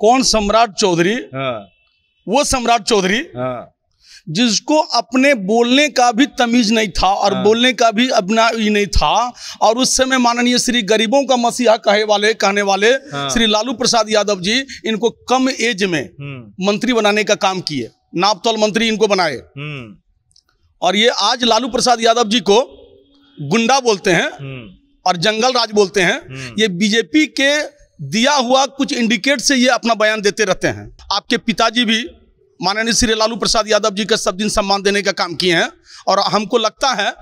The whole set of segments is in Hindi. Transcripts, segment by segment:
कौन सम्राट चौधरी हाँ। वो सम्राट चौधरी हाँ। जिसको अपने बोलने का भी तमीज नहीं था और हाँ। बोलने का भी अपना ही नहीं था और उस समय माननीय श्री गरीबों का मसीहा कहे वाले कहने वाले श्री लालू प्रसाद यादव जी इनको कम एज में हम्म। मंत्री बनाने का काम किए नापतौल मंत्री इनको बनाए हम्म। और ये आज लालू प्रसाद यादव जी को गुंडा बोलते हैं हम्म। और जंगल राज बोलते हैं ये बीजेपी के दिया हुआ कुछ इंडिकेट से ये अपना बयान देते रहते हैं आपके पिताजी भी माननीय श्री लालू प्रसाद यादव जी का सब दिन सम्मान देने का काम किए हैं और हमको लगता है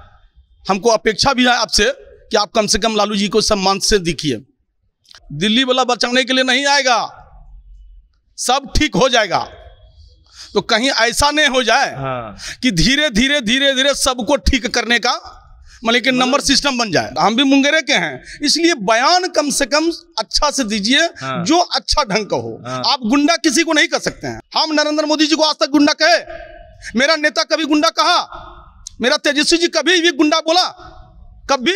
हमको अपेक्षा भी है आपसे कि आप कम से कम लालू जी को सम्मान से दिखिए दिल्ली वाला बचाने के लिए नहीं आएगा सब ठीक हो जाएगा तो कहीं ऐसा नहीं हो जाए हाँ। कि धीरे धीरे धीरे धीरे सबको ठीक करने का मतलब कि नंबर मतलब सिस्टम बन जाए हम भी मुंगेरे के हैं इसलिए बयान कम से कम अच्छा से दीजिए हाँ। जो अच्छा ढंग का हो हाँ। आप गुंडा किसी को नहीं कर सकते हैं हम नरेंद्र मोदी जी को आज तक गुंडा कहे मेरा नेता कभी गुंडा कहा मेरा तेजस्वी जी कभी भी गुंडा बोला कभी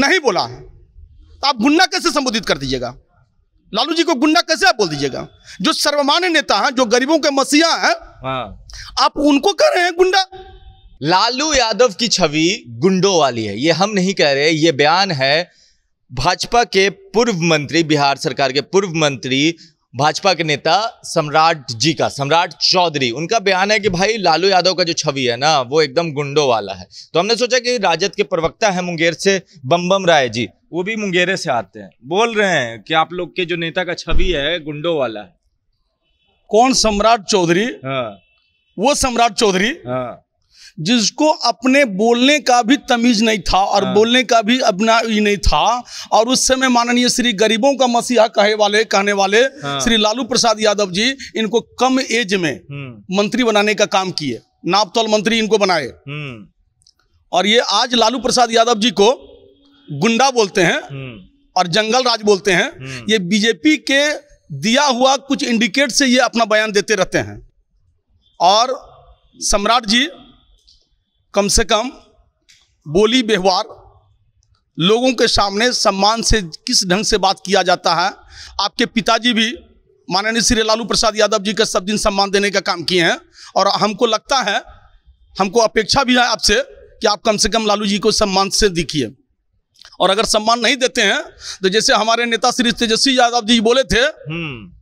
नहीं बोला है तो आप गुंडा कैसे संबोधित कर दीजिएगा लालू जी को गुंडा कैसे आप बोल दीजिएगा जो सर्वमान्य नेता है जो गरीबों के मसीहा है हाँ। आप उनको कह रहे हैं गुंडा लालू यादव की छवि गुंडों वाली है ये हम नहीं कह रहे ये बयान है भाजपा के पूर्व मंत्री बिहार सरकार के पूर्व मंत्री भाजपा के नेता सम्राट जी का सम्राट चौधरी उनका बयान है कि भाई लालू यादव का जो छवि है ना वो एकदम गुंडों वाला है तो हमने सोचा कि राजद के प्रवक्ता है मुंगेर से बम्बम राय जी वो भी मुंगेरे से आते हैं बोल रहे हैं कि आप लोग के जो नेता का छवि है गुंडो वाला है कौन सम्राट चौधरी हाँ। वो सम्राट चौधरी हाँ। जिसको अपने बोलने का भी तमीज नहीं था और हाँ। बोलने का भी अपना ही नहीं था और उस समय माननीय श्री गरीबों का मसीहा कहे वाले कहने वाले हाँ। श्री लालू प्रसाद यादव जी इनको कम एज में हम्म। मंत्री बनाने का काम किए नापतौल मंत्री इनको बनाए हम्म। और ये आज लालू प्रसाद यादव जी को गुंडा बोलते हैं हम्म। और जंगल राज बोलते हैं ये बीजेपी के दिया हुआ कुछ इंडिकेट से ये अपना बयान देते रहते हैं और सम्राट जी कम से कम बोली व्यवहार लोगों के सामने सम्मान से किस ढंग से बात किया जाता है आपके पिताजी भी माननीय श्री लालू प्रसाद यादव जी का सब दिन सम्मान देने का काम किए हैं और हमको लगता है हमको अपेक्षा भी है आपसे कि आप कम से कम लालू जी को सम्मान से दिखिए और अगर सम्मान नहीं देते हैं तो जैसे हमारे नेता श्री तेजस्वी यादव जी बोले थे हम्म।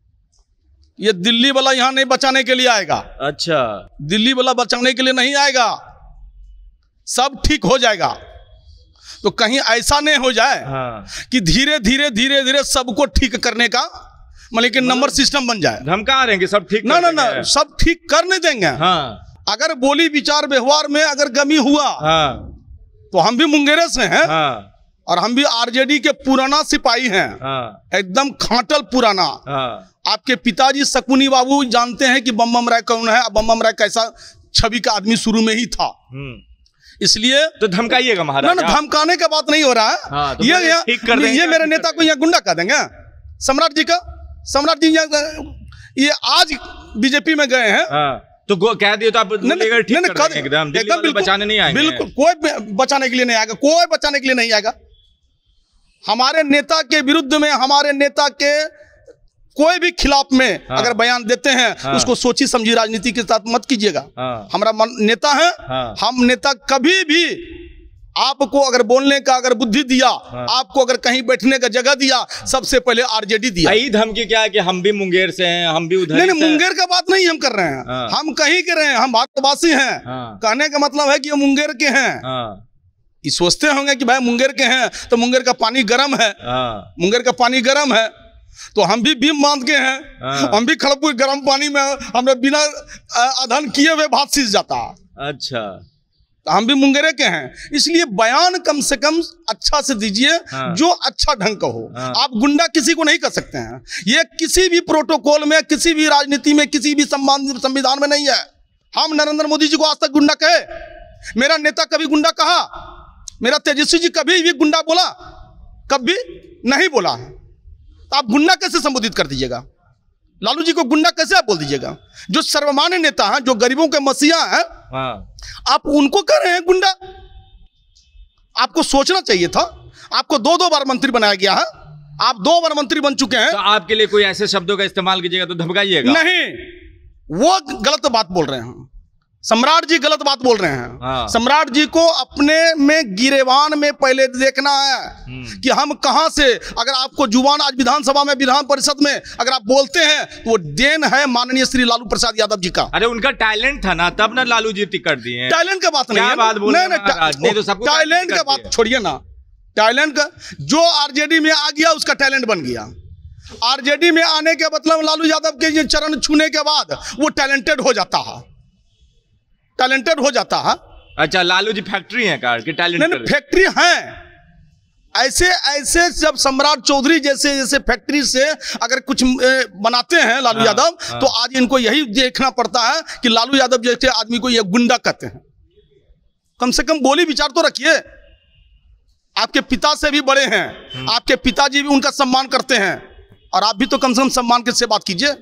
ये दिल्ली वाला यहाँ नहीं बचाने के लिए आएगा अच्छा दिल्ली वाला बचाने के लिए नहीं आएगा सब ठीक हो जाएगा तो कहीं ऐसा नहीं हो जाए हाँ। कि धीरे धीरे धीरे धीरे सबको ठीक करने का मतलब कि नंबर मतलब सिस्टम बन जाए धमका रहेंगे सब ठीक ना ना ना सब ठीक करने देंगे हाँ। अगर बोली विचार व्यवहार में अगर गमी हुआ हाँ। तो हम भी मुंगेरे से हैं हाँ। और हम भी आरजेडी के पुराना सिपाही हैं हाँ। एकदम खाटल पुराना हाँ। आपके पिताजी शकुनी बाबू जानते हैं कि बम्बम राय कौन है बम्बम राय कैसा छवि का आदमी शुरू में ही था हम्म। इसलिए तो धमकाइएगा महाराज ना धमकाने का बात नहीं हो रहा है हाँ, तो ये ठीक कर ये मेरे नेता को यहाँ गुंडा कर देंगे सम्राट जी का सम्राट जी ये आज बीजेपी में गए हैं हाँ, तो कह दिए तो आप एकदम एकदम बचाने नहीं आएंगे बिल्कुल कोई बचाने के लिए नहीं आएगा कोई बचाने के लिए नहीं आएगा हमारे नेता के विरुद्ध में हमारे नेता के कोई भी खिलाफ में हाँ। अगर बयान देते हैं हाँ। उसको सोची समझी राजनीति के साथ मत कीजिएगा हाँ। हमारा नेता है हाँ। हम नेता कभी भी आपको अगर बोलने का अगर बुद्धि दिया हाँ। आपको अगर कहीं बैठने का जगह दिया सबसे पहले आरजेडी दिया यही धमकी क्या है कि हम भी मुंगेर से हैं हम भी उधर नहीं, नहीं मुंगेर का बात नहीं हम कर रहे हैं हाँ। हम कहीं के रहे हैं हम भारतवासी हैं हाँ। कहने का मतलब है कि हम मुंगेर के हैं हाँ। सोचते होंगे कि भाई मुंगेर के हैं तो मुंगेर का पानी गर्म है हाँ। मुंगेर का पानी गर्म है तो हम भी भीम बांध के हैं हाँ। हम भी खड़पुर गर्म पानी में हमने बिना अधन किए हुए भात सीज जाता अच्छा तो हम भी मुंगेरे के हैं इसलिए बयान कम से कम अच्छा से दीजिए हाँ। जो अच्छा ढंग का हो हाँ। आप गुंडा किसी को नहीं कर सकते हैं ये किसी भी प्रोटोकॉल में किसी भी राजनीति में किसी भी संविधान में नहीं है हम नरेंद्र मोदी जी को आज तक गुंडा कहे मेरा नेता कभी गुंडा कहा मेरा तेजस्वी जी कभी भी गुंडा बोला कभी नहीं बोला है तो आप गुंडा कैसे संबोधित कर दीजिएगा लालू जी को गुंडा कैसे आप बोल दीजिएगा जो सर्वमान्य नेता हैं जो गरीबों के मसीहा हैं हाँ। आप उनको कह रहे हैं गुंडा आपको सोचना चाहिए था आपको दो दो बार मंत्री बनाया गया है आप दो बार मंत्री बन चुके हैं तो आपके लिए कोई ऐसे शब्दों का इस्तेमाल कीजिएगा तो धमकाइएगा नहीं वो गलत बात बोल रहे हैं सम्राट जी गलत बात बोल रहे हैं हाँ। सम्राट जी को अपने में गिरेवान में पहले देखना है हम्म। कि हम कहां से अगर आपको जुबान आज विधानसभा में विधान परिषद में अगर आप बोलते हैं तो वो देन है माननीय श्री लालू प्रसाद यादव जी का अरे उनका टैलेंट था ना तब ना लालू जी टिकट दिए टैलेंट का बात नहीं बात नहीं तो टैलेंट का बात छोड़िए ना टैलेंट का जो आरजेडी में आ गया उसका टैलेंट बन गया आरजेडी में आने के मतलब लालू यादव के चरण छूने के बाद वो टैलेंटेड हो जाता है टैलेंटेड हो जाता है अच्छा लालू जी फैक्ट्री है कार की टैलेंटेड नहीं फैक्ट्री है ऐसे ऐसे जब सम्राट चौधरी जैसे जैसे फैक्ट्री से अगर कुछ बनाते हैं लालू हाँ, यादव हाँ। तो आज इनको यही देखना पड़ता है कि लालू यादव जैसे आदमी को ये गुंडा कहते हैं कम से कम बोली विचार तो रखिए आपके पिता से भी बड़े हैं हम्म। आपके पिताजी भी उनका सम्मान करते हैं और आप भी तो कम से कम सम्मान के से बात कीजिए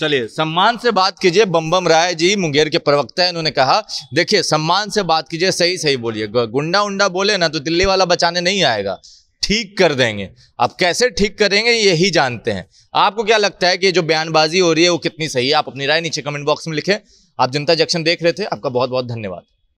चलिए सम्मान से बात कीजिए बम बम राय जी मुंगेर के प्रवक्ता है उन्होंने कहा देखिए सम्मान से बात कीजिए सही सही बोलिए गुंडा उंडा बोले ना तो दिल्ली वाला बचाने नहीं आएगा ठीक कर देंगे आप कैसे ठीक करेंगे यही जानते हैं आपको क्या लगता है कि जो बयानबाजी हो रही है वो कितनी सही है आप अपनी राय नीचे कमेंट बॉक्स में लिखें आप जनता जंक्शन देख रहे थे आपका बहुत बहुत धन्यवाद